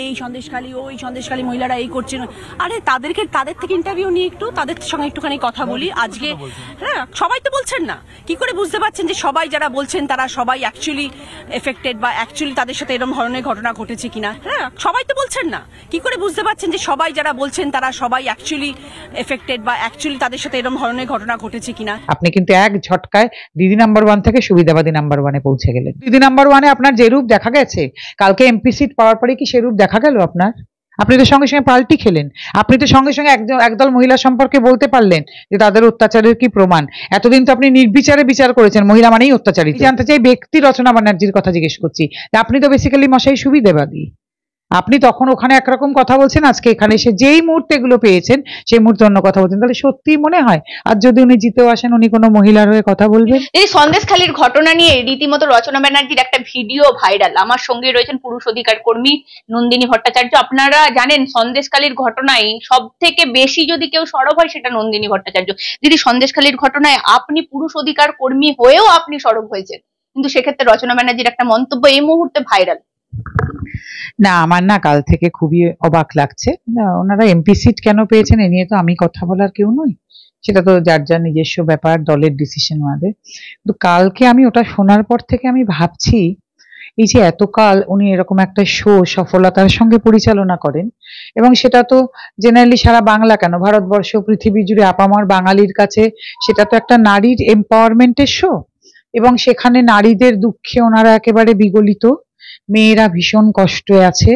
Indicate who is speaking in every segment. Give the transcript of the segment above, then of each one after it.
Speaker 1: এই সন্দেশখালী ওই সন্দেশখালী মহিলারা এই করছেন আরে তাদেরকে তাদের থেকে ইন্টারভিউ নিয়ে একটু তাদের সঙ্গে একটুখানি কথা বলি আজকে হ্যাঁ সবাই তো বলছেন না কি করে বুঝতে পারছেন যে সবাই যারা বলছেন তারা সবাই অ্যাকচুয়ালি এফেক্টেড বা অ্যাকচুয়ালি তাদের সাথে এরকম ধরনের ঘটনা ঘটেছে কিনা হ্যাঁ সবাই তো বলছেন না কি করে বুঝতে পারছেন যে সবাই যারা বলছেন তারা সবাই অ্যাকচুয়ালি এফেক্টেড বা অ্যাকচুয়ালি তাদের সাথে এরকম ধরনের ঘটনা ঘটেছে কিনা
Speaker 2: আপনি কিন্তু এক ঝটকায় দিদি নাম্বার ওয়ান থেকে সুবিধাবাদী নাম্বার ওয়ানে পৌঁছে গেলেন দিদি নাম্বার ওয়ানে আপনার যেরূপ দেখা গেছে কালকে এমপি সিট পাওয়ার পরে কি সেরূপ দেখা গেল আপনার আপনি তো সঙ্গে সঙ্গে পাল্টি খেলেন আপনি তো সঙ্গে সঙ্গে একদল মহিলা সম্পর্কে বলতে পারলেন যে তাদের অত্যাচারের কি প্রমাণ এতদিন তো আপনি নির্বিচারে বিচার করেছেন মহিলা মানেই অত্যাচারী জানতে চাই ব্যক্তি রচনা ব্যানার্জির কথা জিজ্ঞেস করছি আপনি তো বেসিক্যালি মশাই সুবিধেবাদী আপনি তখন ওখানে একরকম কথা বলছেন আজকে এখানে এসে যেই মুহূর্তে এগুলো পেয়েছেন সেই মুহূর্তে অন্য কথা বলছেন তাহলে সত্যি মনে হয় আর যদি উনি জিতেও আসেন উনি কোনো মহিলার হয়ে কথা বলবেন
Speaker 1: এই সন্দেশখালীর ঘটনা নিয়ে রীতিমতো রচনা ব্যানার্জির একটা ভিডিও ভাইরাল আমার সঙ্গে রয়েছেন পুরুষ অধিকার কর্মী নন্দিনী ভট্টাচার্য আপনারা জানেন সন্দেশখালীর ঘটনায় সব থেকে বেশি যদি কেউ সরব হয় সেটা নন্দিনী ভট্টাচার্য দিদি সন্দেশখালীর ঘটনায় আপনি পুরুষ অধিকার কর্মী হয়েও আপনি সরব হয়েছেন কিন্তু সেক্ষেত্রে রচনা ব্যানার্জির একটা মন্তব্য এই মুহূর্তে ভাইরাল
Speaker 2: না আমার না কাল থেকে খুবই অবাক লাগছে ওনারা এমপি সিট কেন পেয়েছেন এ নিয়ে তো আমি কথা বলার কেউ নই সেটা তো যার যার নিজস্ব ব্যাপার দলের ডিসিশন ওনাদের কিন্তু কালকে আমি ওটা শোনার পর থেকে আমি ভাবছি এই যে এতকাল উনি এরকম একটা শো সফলতার সঙ্গে পরিচালনা করেন এবং সেটা তো জেনারেলি সারা বাংলা কেন ভারতবর্ষ পৃথিবী জুড়ে আপামার বাঙালির কাছে সেটা তো একটা নারীর এম্পাওয়ারমেন্টের শো এবং সেখানে নারীদের দুঃখে ওনারা একেবারে বিগলিত মেয়েরা ভীষণ কষ্টে আছে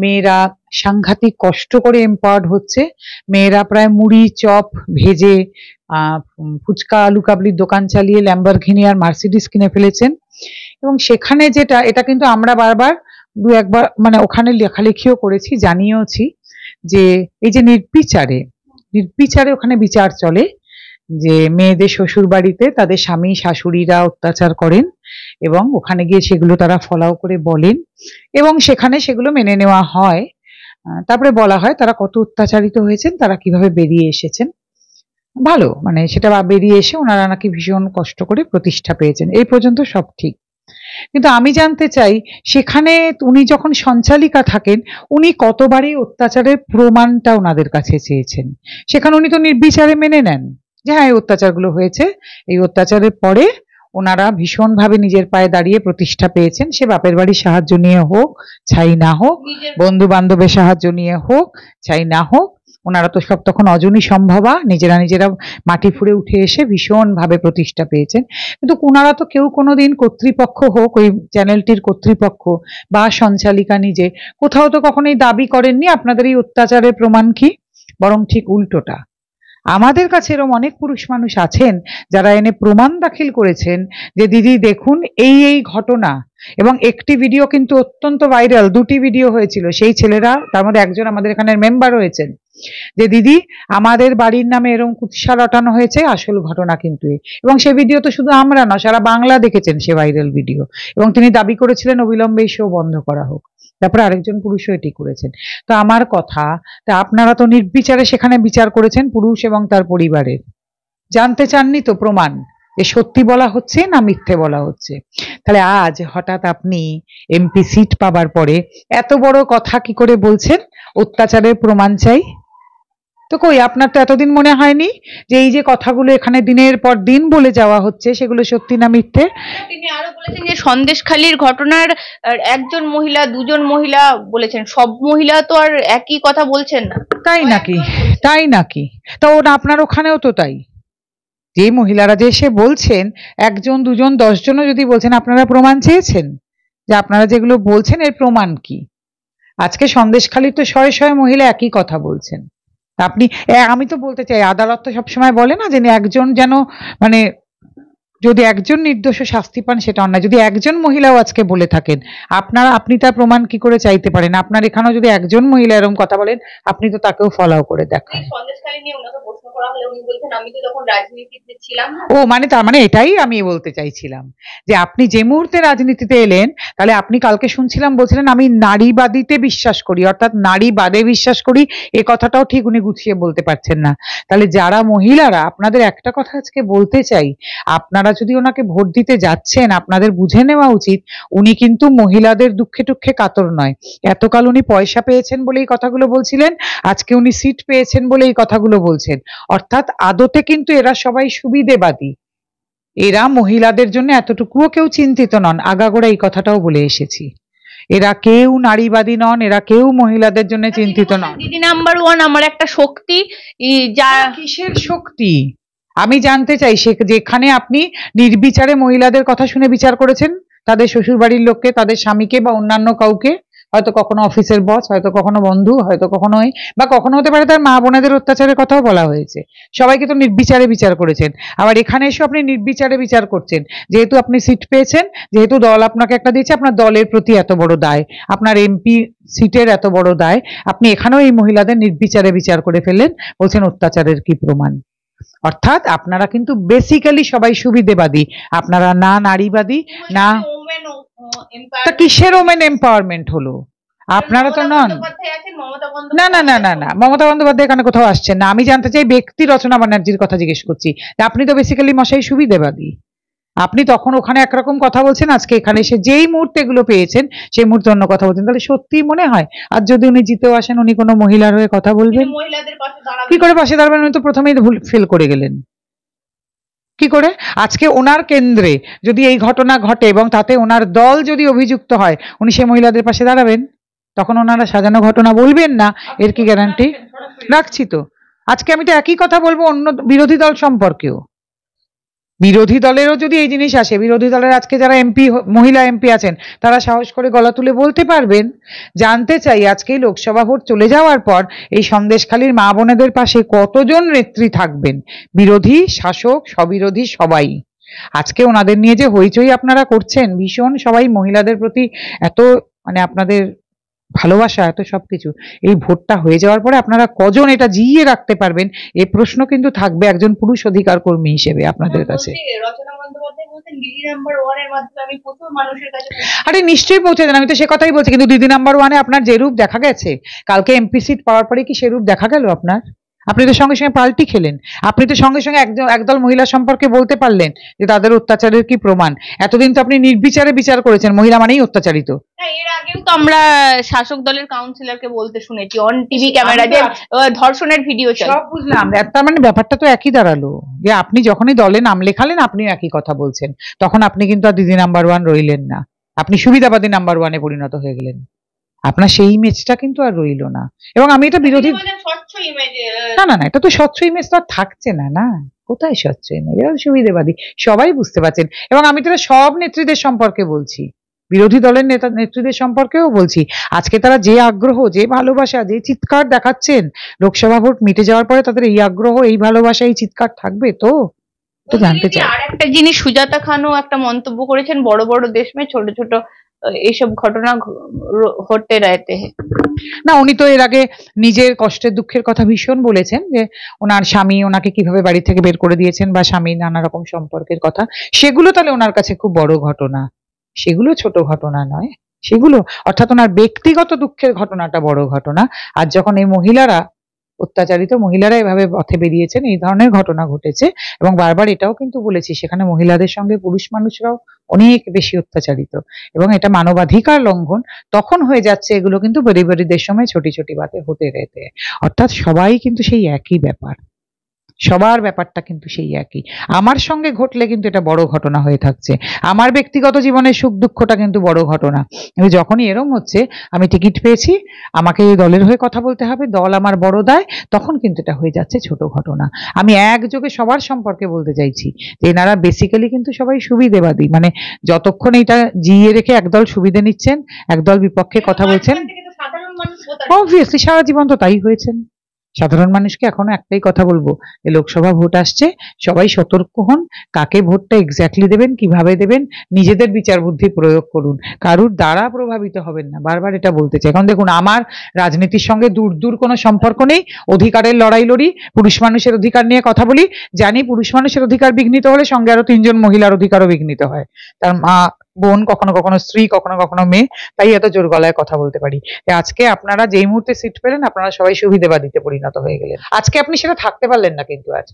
Speaker 2: মেয়েরা সাংঘাতিক কষ্ট করে এম্পাওয়ার্ড হচ্ছে মেয়েরা প্রায় মুড়ি চপ ভেজে ফুচকা আলু কাবলির দোকান চালিয়ে ল্যাম্বারঘিনি আর মার্সিডিস কিনে ফেলেছেন এবং সেখানে যেটা এটা কিন্তু আমরা বারবার দু একবার মানে ওখানে লেখালেখিও করেছি জানিয়েওছি যে এই যে নির্বিচারে নির্বিচারে ওখানে বিচার চলে যে মেয়েদের শ্বশুর বাড়িতে তাদের স্বামী শাশুড়িরা অত্যাচার করেন এবং ওখানে গিয়ে সেগুলো তারা ফলাও করে বলেন এবং সেখানে সেগুলো মেনে নেওয়া হয় তারপরে বলা হয় তারা কত অত্যাচারিত হয়েছেন তারা কিভাবে বেরিয়ে এসেছেন ভালো মানে সেটা বেরিয়ে এসে ওনারা নাকি ভীষণ কষ্ট করে প্রতিষ্ঠা পেয়েছেন এই পর্যন্ত সব ঠিক কিন্তু আমি জানতে চাই সেখানে উনি যখন সঞ্চালিকা থাকেন উনি কতবারই অত্যাচারের প্রমাণটা ওনাদের কাছে চেয়েছেন সেখানে উনি তো নির্বিচারে মেনে নেন যে হ্যাঁ এই অত্যাচারগুলো হয়েছে এই অত্যাচারের পরে ওনারা ভীষণভাবে নিজের পায়ে দাঁড়িয়ে প্রতিষ্ঠা পেয়েছেন সে বাপের বাড়ির সাহায্য নিয়ে হোক ছাই না হোক বন্ধু বান্ধবের সাহায্য নিয়ে হোক ছাই না হোক ওনারা তো সব তখন অজনই সম্ভবা নিজেরা নিজেরা মাটি ফুড়ে উঠে এসে ভীষণভাবে প্রতিষ্ঠা পেয়েছেন কিন্তু ওনারা তো কেউ কোনো দিন কর্তৃপক্ষ হোক ওই চ্যানেলটির কর্তৃপক্ষ বা সঞ্চালিকা নিজে কোথাও তো কখনোই দাবি করেননি আপনাদের এই অত্যাচারের প্রমাণ কি বরং ঠিক উল্টোটা আমাদের কাছে এরম অনেক পুরুষ মানুষ আছেন যারা এনে প্রমাণ দাখিল করেছেন যে দিদি দেখুন এই এই ঘটনা এবং একটি ভিডিও কিন্তু অত্যন্ত ভাইরাল দুটি ভিডিও হয়েছিল সেই ছেলেরা তার মধ্যে একজন আমাদের এখানে মেম্বার হয়েছেন যে দিদি আমাদের বাড়ির নামে এরকম কুৎসা রটানো হয়েছে আসল ঘটনা কিন্তু এবং সে ভিডিও তো শুধু আমরা না সারা বাংলা দেখেছেন সে ভাইরাল ভিডিও এবং তিনি দাবি করেছিলেন অবিলম্বে শো বন্ধ করা হোক তারপরে আরেকজন পুরুষও এটি করেছেন তো আমার কথা তা আপনারা তো নির্বিচারে সেখানে বিচার করেছেন পুরুষ এবং তার পরিবারের জানতে চাননি তো প্রমাণ এ সত্যি বলা হচ্ছে না মিথ্যে বলা হচ্ছে তাহলে আজ হঠাৎ আপনি এমপি সিট পাবার পরে এত বড় কথা কি করে বলছেন অত্যাচারের প্রমাণ চাই তো কই আপনার তো এতদিন মনে হয়নি যে এই যে কথাগুলো এখানে দিনের পর দিন বলে যাওয়া হচ্ছে সেগুলো সত্যি না মিথ্যে
Speaker 1: তিনি আরো বলেছেন যে সন্দেশখালির ঘটনার একজন মহিলা দুজন মহিলা বলেছেন
Speaker 2: সব মহিলা তো আর একই কথা বলছেন না তাই নাকি তাই নাকি তা ওটা আপনার ওখানেও তো তাই যে মহিলারা যে এসে বলছেন একজন দুজন দশজনও যদি বলছেন আপনারা প্রমাণ চেয়েছেন যে আপনারা যেগুলো বলছেন এর প্রমাণ কি আজকে সন্দেশখালির তো শয়ে শয়ে মহিলা একই কথা বলছেন আপনি আমি তো বলতে চাই আদালত তো সবসময় বলে না যে একজন যেন মানে যদি একজন নির্দোষ শাস্তি পান সেটা অন্যায় যদি একজন মহিলাও আজকে বলে থাকেন আপনারা আপনি তার প্রমাণ কি করে চাইতে পারেন আপনার এখানেও যদি একজন মহিলা এরকম কথা বলেন আপনি তো তাকেও ফলো করে দেখেন ও মানে তার মানে এটাই আমি বলতে চাইছিলাম যে আপনি যে মুহূর্তে রাজনীতিতে এলেন তাহলে আপনি কালকে শুনছিলাম বলছিলেন আমি নারীবাদীতে বিশ্বাস করি অর্থাৎ নারীবাদে বিশ্বাস করি এ কথাটাও ঠিক উনি গুছিয়ে বলতে পারছেন না তাহলে যারা মহিলারা আপনাদের একটা কথা আজকে বলতে চাই আপনারা আপনারা যদি ওনাকে ভোট দিতে যাচ্ছেন আপনাদের বুঝে নেওয়া উচিত উনি কিন্তু মহিলাদের দুঃখে টুক্ষে কাতর নয় এতকাল উনি পয়সা পেয়েছেন বলে এই কথাগুলো বলছিলেন আজকে উনি সিট পেয়েছেন বলে এই কথাগুলো বলছেন অর্থাৎ আদতে কিন্তু এরা সবাই সুবিধেবাদী এরা মহিলাদের জন্য এতটুকুও কেউ চিন্তিত নন আগাগোড়া এই কথাটাও বলে এসেছি এরা কেউ নারীবাদী নন এরা কেউ মহিলাদের জন্য চিন্তিত নন দিদি নাম্বার ওয়ান আমার একটা শক্তি যা কিসের শক্তি আমি জানতে চাই যেখানে আপনি নির্বিচারে মহিলাদের কথা শুনে বিচার করেছেন তাদের শ্বশুরবাড়ির লোককে তাদের স্বামীকে বা অন্যান্য কাউকে হয়তো কখনো অফিসের বস হয়তো কখনো বন্ধু হয়তো কখনো বা কখনো হতে পারে তার মা বোনেদের অত্যাচারের কথাও বলা হয়েছে সবাইকে তো নির্বিচারে বিচার করেছেন আবার এখানে এসেও আপনি নির্বিচারে বিচার করছেন যেহেতু আপনি সিট পেয়েছেন যেহেতু দল আপনাকে একটা দিয়েছে আপনার দলের প্রতি এত বড় দায় আপনার এমপি সিটের এত বড় দায় আপনি এখানেও এই মহিলাদের নির্বিচারে বিচার করে ফেললেন বলছেন অত্যাচারের কি প্রমাণ অর্থাৎ আপনারা কিন্তু বেসিক্যালি সবাই সুবিধেবাদী আপনারা না নারীবাদী না তা কিসের ওমেন এম্পাওয়ারমেন্ট হলো আপনারা তো নন
Speaker 1: না না না না না
Speaker 2: মমতা বন্দ্যোপাধ্যায় এখানে কোথাও আসছেন না আমি জানতে চাই ব্যক্তি রচনা ব্যানার্জির কথা জিজ্ঞেস করছি আপনি তো বেসিক্যালি মশাই সুবিধেবাদী আপনি তখন ওখানে একরকম কথা বলছেন আজকে এখানে এসে যেই মুহূর্তে এগুলো পেয়েছেন সেই মুহূর্তে অন্য কথা বলছেন তাহলে সত্যিই মনে হয় আর যদি উনি জিতেও আসেন উনি কোনো মহিলার হয়ে কথা বলবেন কি করে পাশে দাঁড়াবেন উনি তো প্রথমেই ভুল ফেল করে গেলেন কি করে আজকে ওনার কেন্দ্রে যদি এই ঘটনা ঘটে এবং তাতে ওনার দল যদি অভিযুক্ত হয় উনি সেই মহিলাদের পাশে দাঁড়াবেন তখন ওনারা সাজানো ঘটনা বলবেন না এর কি গ্যারান্টি রাখছি তো আজকে আমি তো একই কথা বলবো অন্য বিরোধী দল সম্পর্কেও বিরোধী দলেরও যদি এই জিনিস আসে বিরোধী দলের আজকে যারা এমপি মহিলা এমপি আছেন তারা সাহস করে গলা তুলে বলতে পারবেন জানতে চাই আজকে লোকসভা ভোট চলে যাওয়ার পর এই সন্দেশখালীর মা বোনেদের পাশে কতজন নেত্রী থাকবেন বিরোধী শাসক সবিরোধী সবাই আজকে ওনাদের নিয়ে যে হইচই আপনারা করছেন ভীষণ সবাই মহিলাদের প্রতি এত মানে আপনাদের ভালোবাসা এত সব কিছু এই ভোটটা হয়ে যাওয়ার পরে আপনারা কজন এটা জিয়ে রাখতে পারবেন এ প্রশ্ন কিন্তু থাকবে একজন পুরুষ অধিকার কর্মী হিসেবে আপনাদের হ্যাঁ, কাছে আরে নিশ্চয়ই পৌঁছে দেন আমি তো সে কথাই বলছি কিন্তু দিদি নাম্বার ওয়ানে আপনার যে রূপ দেখা গেছে কালকে এমপি সিট পাওয়ার পরে কি সে রূপ দেখা গেল আপনার আপনি তো সঙ্গে সঙ্গে পাল্টি খেলেন আপনি তো সঙ্গে সঙ্গে একদল মহিলা সম্পর্কে বলতে পারলেন যে তাদের অত্যাচারের কি প্রমাণ এতদিন তো আপনি নির্বিচারে বিচার করেছেন মহিলা মানেই অত্যাচারিত হ্যাঁ,
Speaker 1: আমরা শাসক দলের কাউন্সিলরকে বলতে শুনেছি অন টিভি ক্যামেরা যে ধর্ষণের ভিডিও সব বুঝলাম
Speaker 2: তার মানে ব্যাপারটা তো একই দাঁড়ালো যে আপনি যখনই দলে নাম লেখালেন আপনি একই কথা বলছেন তখন আপনি কিন্তু আর দিদি নাম্বার ওয়ান রইলেন না আপনি সুবিধাবাদী নাম্বার ওয়ানে পরিণত হয়ে গেলেন আপনার সেই ইমেজটা কিন্তু আর রইল না এবং আমি এটা বিরোধী না না না এটা তো স্বচ্ছ ইমেজ তো আর থাকছে না না কোথায় স্বচ্ছ ইমেজ এরা সুবিধেবাদী সবাই বুঝতে পারছেন এবং আমি তো সব নেত্রীদের সম্পর্কে বলছি বিরোধী দলের নেতা নেত্রীদের সম্পর্কেও বলছি আজকে তারা যে আগ্রহ যে ভালোবাসা যে চিৎকার দেখাচ্ছেন লোকসভা ভোট মিটে যাওয়ার পরে তাদের এই আগ্রহ এই ভালোবাসা এই চিৎকার থাকবে তো তো জানতে চাই আর একটা
Speaker 1: জিনিস সুজাতা খানও একটা মন্তব্য করেছেন বড় বড় দেশ মে ছোট ছোট এইসব ঘটনা হতে রাইতে
Speaker 2: না উনি তো এর আগে নিজের কষ্টের দুঃখের কথা ভীষণ বলেছেন যে ওনার স্বামী ওনাকে কিভাবে বাড়ি থেকে বের করে দিয়েছেন বা স্বামী নানা রকম সম্পর্কের কথা সেগুলো তাহলে ওনার কাছে খুব বড় ঘটনা সেগুলো ছোট ঘটনা নয় সেগুলো অর্থাৎ ওনার ব্যক্তিগত দুঃখের ঘটনাটা বড় ঘটনা আর যখন এই মহিলারা অত্যাচারিত মহিলারা এভাবে পথে বেরিয়েছেন এই ধরনের ঘটনা ঘটেছে এবং বারবার এটাও কিন্তু বলেছি সেখানে মহিলাদের সঙ্গে পুরুষ মানুষরাও অনেক বেশি অত্যাচারিত এবং এটা মানবাধিকার লঙ্ঘন তখন হয়ে যাচ্ছে এগুলো কিন্তু বেরিবারিদের সময় ছোটি ছোটি বাতে হতে রেতে অর্থাৎ সবাই কিন্তু সেই একই ব্যাপার সবার ব্যাপারটা কিন্তু সেই একই আমার সঙ্গে ঘটলে কিন্তু এটা বড় ঘটনা হয়ে থাকছে আমার ব্যক্তিগত জীবনের সুখ দুঃখটা কিন্তু বড় ঘটনা আমি যখনই এরম হচ্ছে আমি টিকিট পেয়েছি আমাকে এই দলের হয়ে কথা বলতে হবে দল আমার বড় দেয় তখন কিন্তু এটা হয়ে যাচ্ছে ছোট ঘটনা আমি একযোগে সবার সম্পর্কে বলতে চাইছি যে এনারা বেসিক্যালি কিন্তু সবাই সুবিধেবাদী মানে যতক্ষণ এটা জিয়ে রেখে একদল সুবিধে নিচ্ছেন একদল বিপক্ষে কথা বলছেন অবভিয়াসলি সারা জীবন তো তাই হয়েছেন সাধারণ মানুষকে এখনো একটাই কথা বলবো এই লোকসভা ভোট আসছে সবাই সতর্ক হন কাকে ভোটটা এক্স্যাক্টলি দেবেন কিভাবে দেবেন নিজেদের বিচার বুদ্ধি প্রয়োগ করুন কারুর দ্বারা প্রভাবিত হবেন না বারবার এটা বলতে চাই এখন দেখুন আমার রাজনীতির সঙ্গে দূর দূর কোনো সম্পর্ক নেই অধিকারের লড়াই লড়ি পুরুষ মানুষের অধিকার নিয়ে কথা বলি জানি পুরুষ মানুষের অধিকার বিঘ্নিত হলে সঙ্গে আরো তিনজন মহিলার অধিকারও বিঘ্নিত হয় তার মা বোন কখনো কখনো স্ত্রী কখনো কখনো মেয়ে তাই এত জোর গলায় কথা বলতে পারি আজকে আপনারা যেই মুহূর্তে সিট পেলেন আপনারা সবাই দিতে পরিণত হয়ে গেলেন আজকে আপনি সেটা থাকতে পারলেন না কিন্তু আজ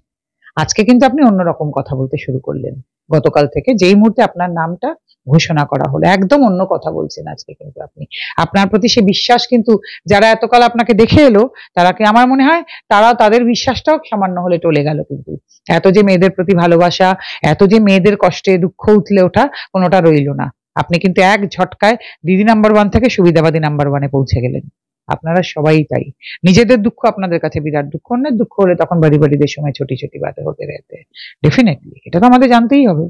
Speaker 2: আজকে কিন্তু আপনি অন্যরকম কথা বলতে শুরু করলেন গতকাল থেকে যেই মুহূর্তে আপনার নামটা ঘোষণা করা হলো একদম অন্য কথা বলছেন আজকে কিন্তু আপনি আপনার প্রতি সে বিশ্বাস কিন্তু যারা এতকাল আপনাকে দেখে এলো তারা কি আমার মনে হয় তারা তাদের বিশ্বাসটাও সামান্য হলে টলে গেল কিন্তু এত যে মেয়েদের প্রতি ভালোবাসা এত যে মেয়েদের কষ্টে দুঃখ উঠলে ওঠা কোনোটা রইল না আপনি কিন্তু এক ঝটকায় দিদি নাম্বার ওয়ান থেকে সুবিধাবাদী নাম্বার ওয়ানে পৌঁছে গেলেন আপনারা সবাই তাই নিজেদের দুঃখ আপনাদের কাছে বিরাট দুঃখ অন্যের দুঃখ হলে তখন বাড়ি বাড়িদের সময় ছোটি ছোটি বাদে হতে রয়েছে ডেফিনেটলি এটা তো আমাদের জানতেই হবে